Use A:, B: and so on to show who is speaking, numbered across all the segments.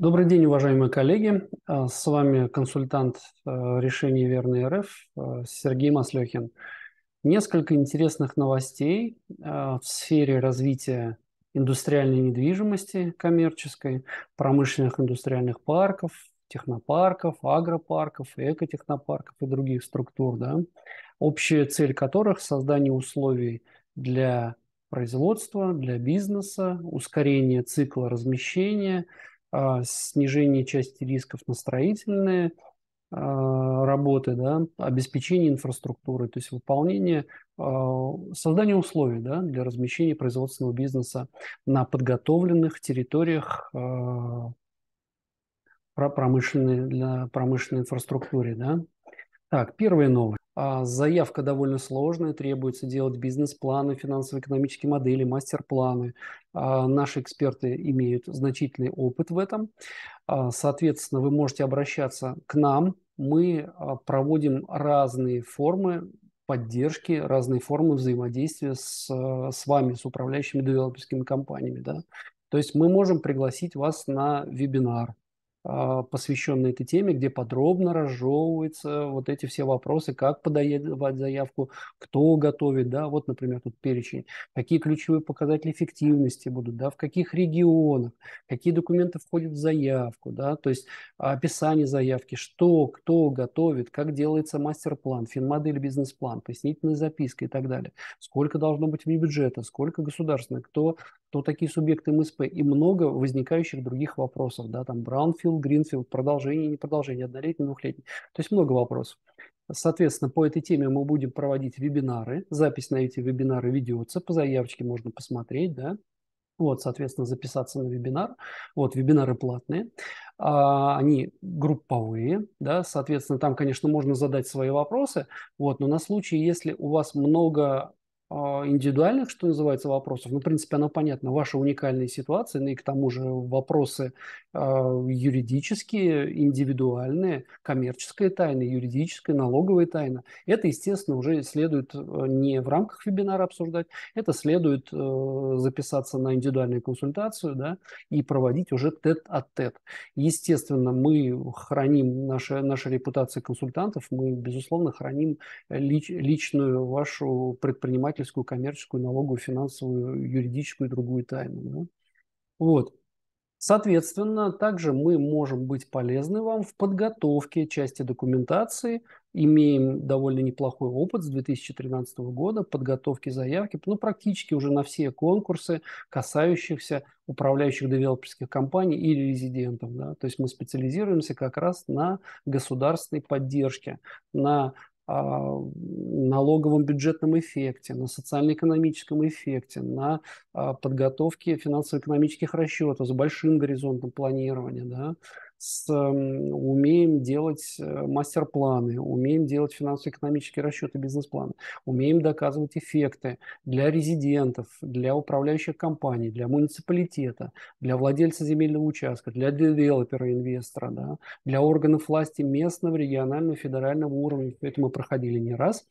A: Добрый день, уважаемые коллеги. А, с вами консультант э, решений Верной РФ э, Сергей Маслехин. Несколько интересных новостей э, в сфере развития индустриальной недвижимости коммерческой, промышленных индустриальных парков, технопарков, агропарков, экотехнопарков и других структур, да, общая цель которых – создание условий для производства, для бизнеса, ускорение цикла размещения – а, снижение части рисков на строительные а, работы, да, обеспечение инфраструктуры, то есть выполнение, а, создание условий да, для размещения производственного бизнеса на подготовленных территориях промышленной, для промышленной инфраструктуры. Да. Так, первая новость. А, заявка довольно сложная, требуется делать бизнес-планы, финансово-экономические модели, мастер-планы. А, наши эксперты имеют значительный опыт в этом. А, соответственно, вы можете обращаться к нам. Мы проводим разные формы поддержки, разные формы взаимодействия с, с вами, с управляющими девелоперскими компаниями. Да? То есть мы можем пригласить вас на вебинар, а, посвященный этой теме, где подробно разжевываются вот эти все вопросы, как подавать заявку, кто готовит, да, вот, например, тут перечень, какие ключевые показатели эффективности будут, да, в каких регионах, какие документы входят в заявку, да, то есть описание заявки, что, кто готовит, как делается мастер-план, финмодель, бизнес-план, пояснительная записка и так далее, сколько должно быть вне бюджета, сколько государственных, кто, кто такие субъекты МСП эм и много возникающих других вопросов, да, там, браунфилд был Гринфилд, продолжение, не продолжение, а однолетний, двухлетний. То есть много вопросов. Соответственно, по этой теме мы будем проводить вебинары. Запись на эти вебинары ведется, по заявочке можно посмотреть, да. Вот, соответственно, записаться на вебинар. Вот, вебинары платные, а, они групповые, да, соответственно, там, конечно, можно задать свои вопросы, вот, но на случай, если у вас много а, индивидуальных, что называется, вопросов. Ну, в принципе, оно понятно. Ваша уникальная ситуация, ну и к тому же вопросы э, юридические, индивидуальные, коммерческая тайна, юридическая, налоговая тайна. Это, естественно, уже следует а, не в рамках вебинара обсуждать, это следует э, записаться на индивидуальную консультацию да, и проводить уже тет-а-тет. -тет. Естественно, мы храним наши, наши репутации консультантов, мы, безусловно, храним э, лич, личную вашу предпринимательскую банковскую, коммерческую, налоговую, финансовую, юридическую и другую тайну. Да? Вот. Соответственно, также мы можем быть полезны вам в подготовке части документации. Имеем довольно неплохой опыт с 2013 года подготовки заявки, ну, практически уже на все конкурсы, касающихся управляющих девелоперских компаний или резидентов. Да? То есть мы специализируемся как раз на государственной поддержке, на а, налоговом бюджетном эффекте, на социально-экономическом эффекте, на а, подготовке финансово-экономических расчетов с большим горизонтом планирования, да, с, эм, умеем делать э, мастер-планы, умеем делать финансово-экономические расчеты бизнес планы умеем доказывать эффекты для резидентов, для управляющих компаний, для муниципалитета, для владельца земельного участка, для девелопера, инвестора, да, для органов власти местного, регионального, федерального уровня. Это мы проходили не раз.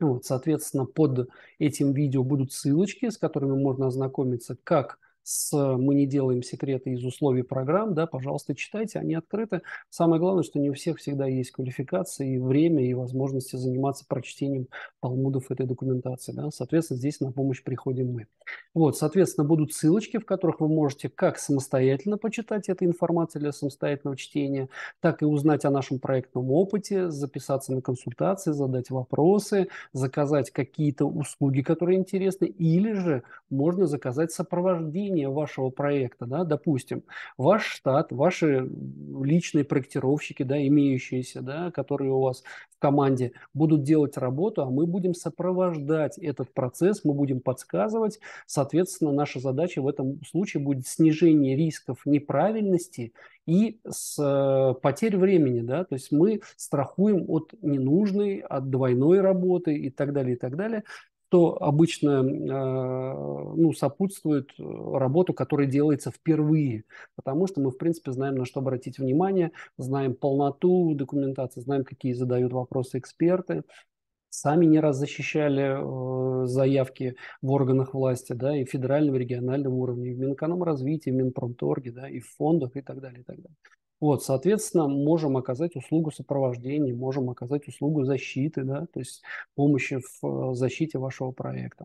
A: Вот, соответственно, под этим видео будут ссылочки, с которыми можно ознакомиться, как с э, «Мы не делаем секреты из условий программ», да, пожалуйста, читайте, они открыты. Самое главное, что не у всех всегда есть квалификация и время, и возможности заниматься прочтением талмудов этой документации. Да. Соответственно, здесь на помощь приходим мы. Вот, соответственно, будут ссылочки, в которых вы можете как самостоятельно почитать эту информацию для самостоятельного чтения, так и узнать о нашем проектном опыте, записаться на консультации, задать вопросы, заказать какие-то услуги, которые интересны, или же можно заказать сопровождение описание вашего проекта, да, допустим, ваш штат, ваши личные проектировщики, да, имеющиеся, да, которые у вас в команде будут делать работу, а мы будем сопровождать этот процесс, мы будем подсказывать. Соответственно, наша задача в этом случае будет снижение рисков неправильности и с э, потерь времени, да, то есть мы страхуем от ненужной, от двойной работы и так далее, и так далее что обычно э, ну, сопутствует э, работу, которая делается впервые, потому что мы, в принципе, знаем, на что обратить внимание, знаем полноту документации, знаем, какие задают вопросы эксперты, сами не раз защищали э, заявки в органах власти, да, и федеральном, и регионального уровня, и в Минэкономразвитии, и в Минпромторге, да, и в фондах, и так далее, и так далее. Вот, соответственно, можем оказать услугу сопровождения, можем оказать услугу защиты, да, то есть помощи в э, защите вашего проекта.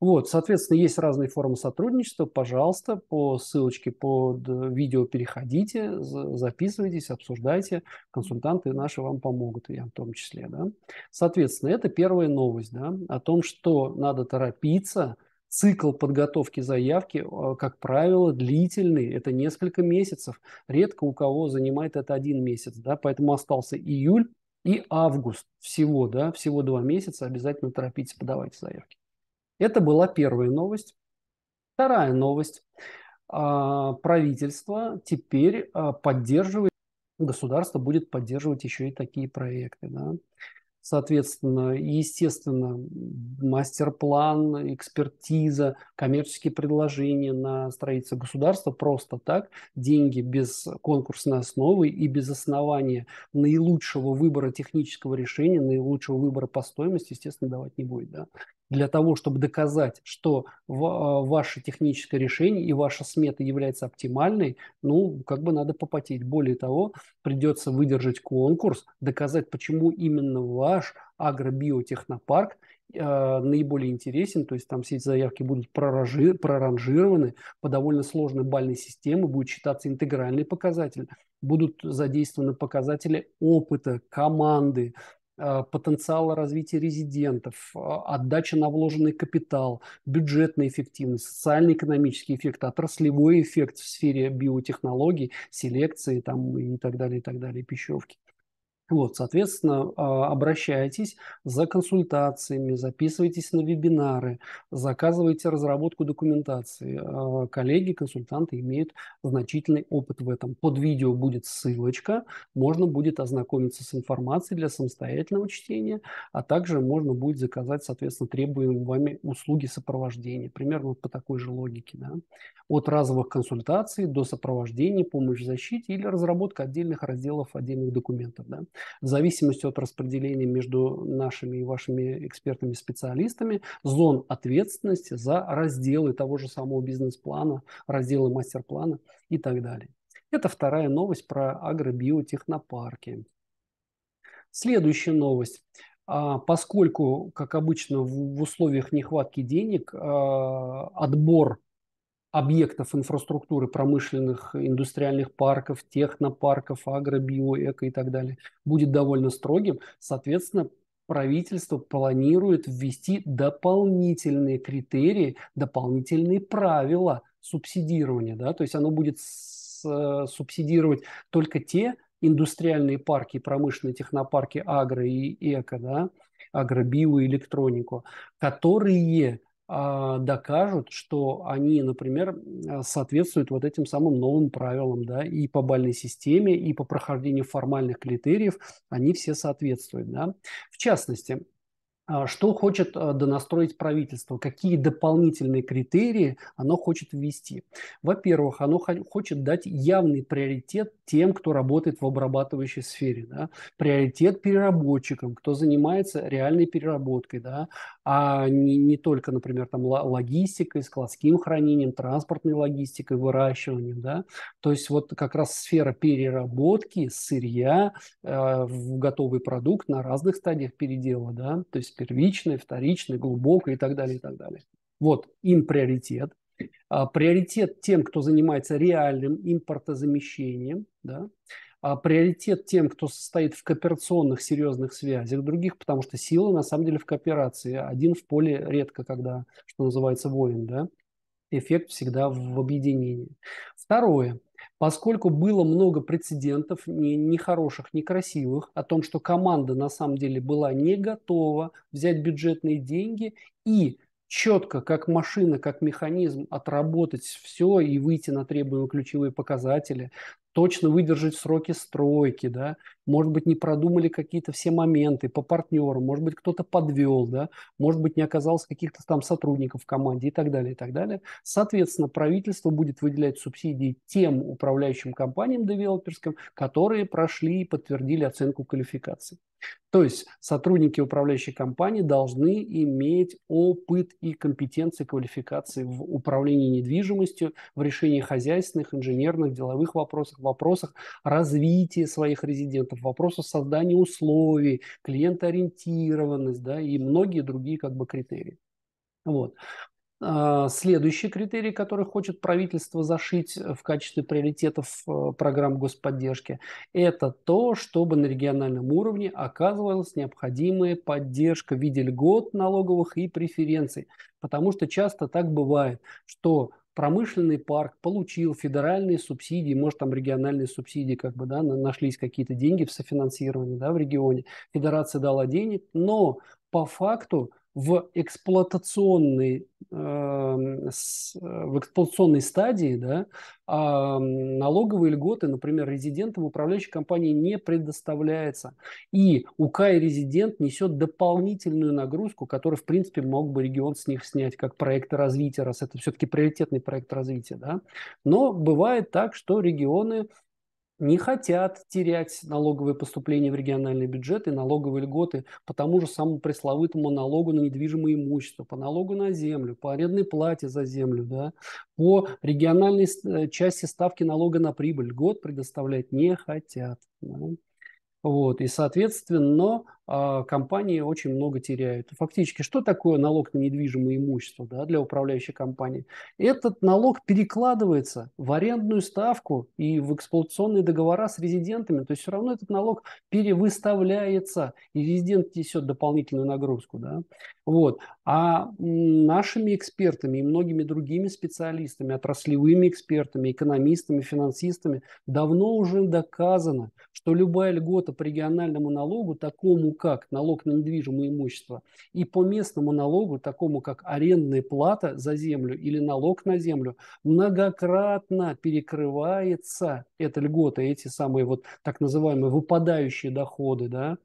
A: Вот, соответственно, есть разные формы сотрудничества. Пожалуйста, по ссылочке под э, видео переходите, записывайтесь, обсуждайте. Консультанты наши вам помогут, и я в том числе. Да? Соответственно, это первая новость да, о том, что надо торопиться – цикл подготовки заявки, а, как правило, длительный, это несколько месяцев. Редко у кого занимает это один месяц, да, поэтому остался июль и август всего, да, всего два месяца, обязательно торопитесь подавать заявки. Это была первая новость. Вторая новость. А, правительство теперь а, поддерживает, государство будет поддерживать еще и такие проекты. Да? соответственно, естественно, мастер-план, экспертиза, коммерческие предложения на строительство государства просто так, деньги без конкурсной основы и без основания наилучшего выбора технического решения, наилучшего выбора по стоимости, естественно, давать не будет. Да? для того, чтобы доказать, что а, ваше техническое решение и ваша смета является оптимальной, ну, как бы надо попотеть. Более того, придется выдержать конкурс, доказать, почему именно ваш агробиотехнопарк э, наиболее интересен, то есть там все эти заявки будут проранжированы по довольно сложной бальной системе, будет считаться интегральный показатель, будут задействованы показатели опыта, команды, Э, потенциала развития резидентов, э, отдача на вложенный капитал, бюджетная эффективность, социально-экономический эффект, отраслевой эффект в сфере биотехнологий, селекции там, и так далее, и так далее, пищевки. Вот, соответственно, а, обращайтесь за консультациями, записывайтесь на вебинары, заказывайте разработку документации. А, коллеги, консультанты имеют значительный опыт в этом. Под видео будет ссылочка, можно будет ознакомиться с информацией для самостоятельного чтения, а также можно будет заказать, соответственно, требуемые вами услуги сопровождения, примерно по такой же логике. Да? От разовых консультаций до сопровождения, помощь в защите или разработка отдельных разделов, отдельных документов. Да? В зависимости от распределения между нашими и вашими экспертами-специалистами зон ответственности за разделы того же самого бизнес-плана, разделы мастер-плана и так далее. Это вторая новость про агробиотехнопарки. Следующая новость. А, поскольку, как обычно, в условиях нехватки денег а, отбор объектов инфраструктуры промышленных, индустриальных парков, технопарков, агробио, эко и так далее, будет довольно строгим. Соответственно, правительство планирует ввести дополнительные критерии, дополнительные правила субсидирования. Да? То есть оно будет э, субсидировать только те индустриальные парки, промышленные технопарки агро и эко, да, агробиоэлектронику, которые а, докажут, что они, например, соответствуют вот этим самым новым правилам, да, и по бальной системе, и по прохождению формальных критериев они все соответствуют, да. В частности, а, что хочет а, донастроить правительство, какие дополнительные критерии оно хочет ввести. Во-первых, оно хочет дать явный приоритет тем, кто работает в обрабатывающей сфере, да? приоритет переработчикам, кто занимается реальной переработкой, да? а не, не только, например, там логистикой, складским хранением, транспортной логистикой, выращиванием, да, то есть вот как раз сфера переработки сырья э, в готовый продукт на разных стадиях передела, да, то есть первичный, вторичный, глубокий и так далее, и так далее. Вот им приоритет. А приоритет тем, кто занимается реальным импортозамещением, да, а, приоритет тем, кто состоит в кооперационных серьезных связях других, потому что сила на самом деле в кооперации. Один в поле редко, когда, что называется, воин, да? Эффект всегда в объединении. Второе. Поскольку было много прецедентов, не нехороших, некрасивых, о том, что команда на самом деле была не готова взять бюджетные деньги и четко, как машина, как механизм, отработать все и выйти на требуемые ключевые показатели, точно выдержать сроки стройки, да, может быть, не продумали какие-то все моменты по партнеру, может быть, кто-то подвел, да, может быть, не оказалось каких-то там сотрудников в команде и так далее, и так далее. Соответственно, правительство будет выделять субсидии тем управляющим компаниям девелоперским, которые прошли и подтвердили оценку квалификации. То есть сотрудники управляющей компании должны иметь опыт и компетенции квалификации в управлении недвижимостью, в решении хозяйственных, инженерных, деловых вопросов вопросах развития своих резидентов, вопросах создания условий, клиентоориентированность да, и многие другие как бы, критерии. Вот. А, следующий критерий, который хочет правительство зашить э, в качестве приоритетов э, программ господдержки, это то, чтобы на региональном уровне оказывалась необходимая поддержка в виде льгот налоговых и преференций. Потому что часто так бывает, что промышленный парк получил федеральные субсидии, может, там региональные субсидии, как бы, да, нашлись какие-то деньги в софинансировании, да, в регионе, федерация дала денег, но по факту в эксплуатационной, эм, э, в эксплуатационной стадии да, налоговые льготы, например, резидентам управляющей компании не предоставляется. И УК и резидент несет дополнительную нагрузку, которую, в принципе, мог бы регион с них снять как проекты развития, раз это все-таки приоритетный проект развития. Да. Но бывает так, что регионы не хотят терять налоговые поступления в региональный бюджет и налоговые льготы по тому же самому пресловутому налогу на недвижимое имущество, по налогу на землю, по арендной плате за землю, да, по региональной э, части ставки налога на прибыль. Льгот предоставлять не хотят. Да. Ну, вот, и, соответственно, а, компании очень много теряют. Фактически, что такое налог на недвижимое имущество да, для управляющей компании? Этот налог перекладывается в арендную ставку и в эксплуатационные договора с резидентами. То есть все равно этот налог перевыставляется, и резидент несет дополнительную нагрузку. Да? Вот. А нашими экспертами и многими другими специалистами, отраслевыми экспертами, экономистами, финансистами давно уже доказано, что любая льгота по региональному налогу, такому как налог на недвижимое имущество, и по местному налогу, такому как арендная плата за землю или налог на землю, многократно перекрывается эта льгота, эти самые вот так называемые выпадающие доходы, да,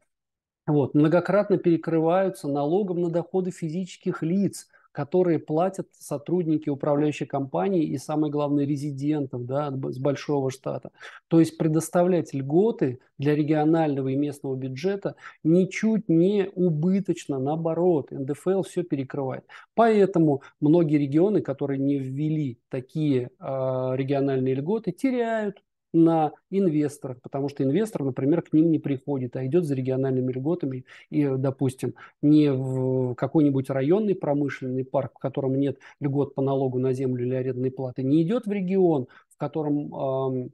A: вот, многократно перекрываются налогом на доходы физических лиц – которые платят сотрудники управляющей компании и, самое главное, резидентов да, с большого штата. То есть предоставлять льготы для регионального и местного бюджета ничуть не убыточно, наоборот, НДФЛ все перекрывает. Поэтому многие регионы, которые не ввели такие э, региональные льготы, теряют на инвесторов, потому что инвестор, например, к ним не приходит, а идет за региональными льготами и, э, допустим, не в какой-нибудь районный промышленный парк, в котором нет льгот по налогу на землю или арендной платы, не идет в регион, в котором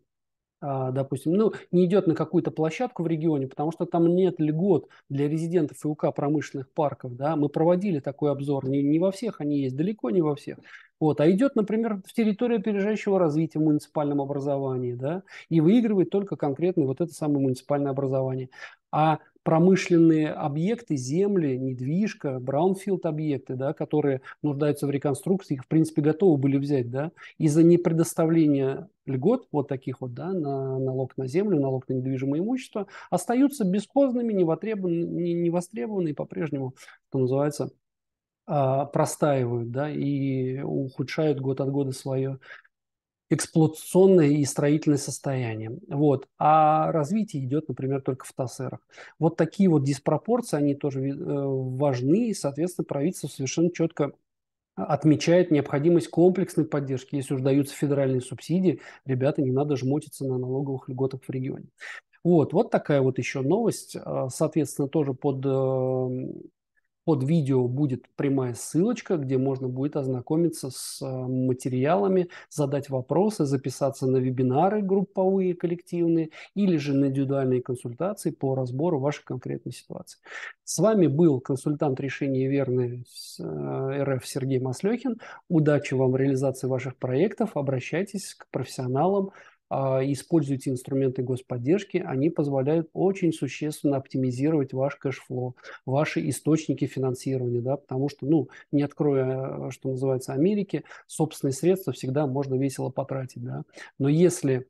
A: а, допустим, ну, не идет на какую-то площадку в регионе, потому что там нет льгот для резидентов и УК промышленных парков, да, мы проводили такой обзор, не, не во всех они есть, далеко не во всех, вот, а идет, например, в территорию опережающего развития в муниципальном образовании, да, и выигрывает только конкретно вот это самое муниципальное образование. А промышленные объекты, земли, недвижка, браунфилд-объекты, да, которые нуждаются в реконструкции, их, в принципе, готовы были взять, да, из-за непредоставления льгот вот таких вот, да, на налог на землю, налог на недвижимое имущество, остаются бесхозными, невостребованными, невостребованными по-прежнему, что называется, а, простаивают, да, и ухудшают год от года свое эксплуатационное и строительное состояние. Вот. А развитие идет, например, только в ТАСЭРах. Вот такие вот диспропорции, они тоже э, важны, и, соответственно, правительство совершенно четко отмечает необходимость комплексной поддержки. Если уж даются федеральные субсидии, ребята, не надо жмотиться на налоговых льготах в регионе. Вот, вот такая вот еще новость, а, соответственно, тоже под э, под видео будет прямая ссылочка, где можно будет ознакомиться с э, материалами, задать вопросы, записаться на вебинары групповые, коллективные или же на индивидуальные консультации по разбору вашей конкретной ситуации. С вами был консультант решения верной э, РФ Сергей Маслехин. Удачи вам в реализации ваших проектов. Обращайтесь к профессионалам, а, используйте инструменты господдержки, они позволяют очень существенно оптимизировать ваш кэшфлоу, ваши источники финансирования, да, потому что, ну, не откроя, э, что называется, Америки, собственные средства всегда можно весело потратить, да. Но если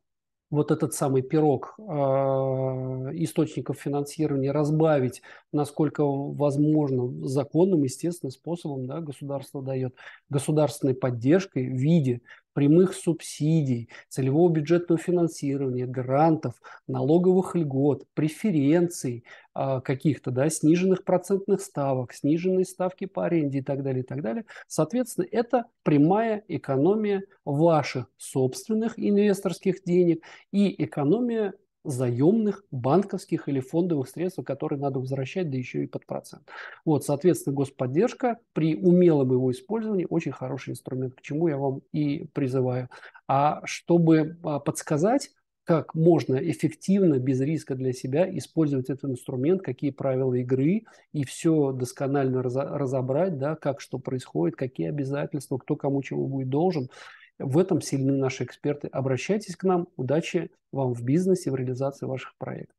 A: вот этот самый пирог э, источников финансирования разбавить, насколько возможно, законным, естественным способом да, государство дает, государственной поддержкой в виде прямых субсидий, целевого бюджетного финансирования, грантов, налоговых льгот, преференций э, каких-то, да, сниженных процентных ставок, сниженной ставки по аренде и так далее, и так далее. Соответственно, это прямая экономия ваших собственных инвесторских денег и экономия заемных банковских или фондовых средств, которые надо возвращать, да еще и под процент. Вот, соответственно, господдержка при умелом его использовании очень хороший инструмент, к чему я вам и призываю. А чтобы а, подсказать, как можно эффективно, без риска для себя использовать этот инструмент, какие правила игры, и все досконально разобрать, да, как что происходит, какие обязательства, кто кому чего будет должен. В этом сильны наши эксперты. Обращайтесь к нам. Удачи вам в бизнесе, в реализации ваших проектов.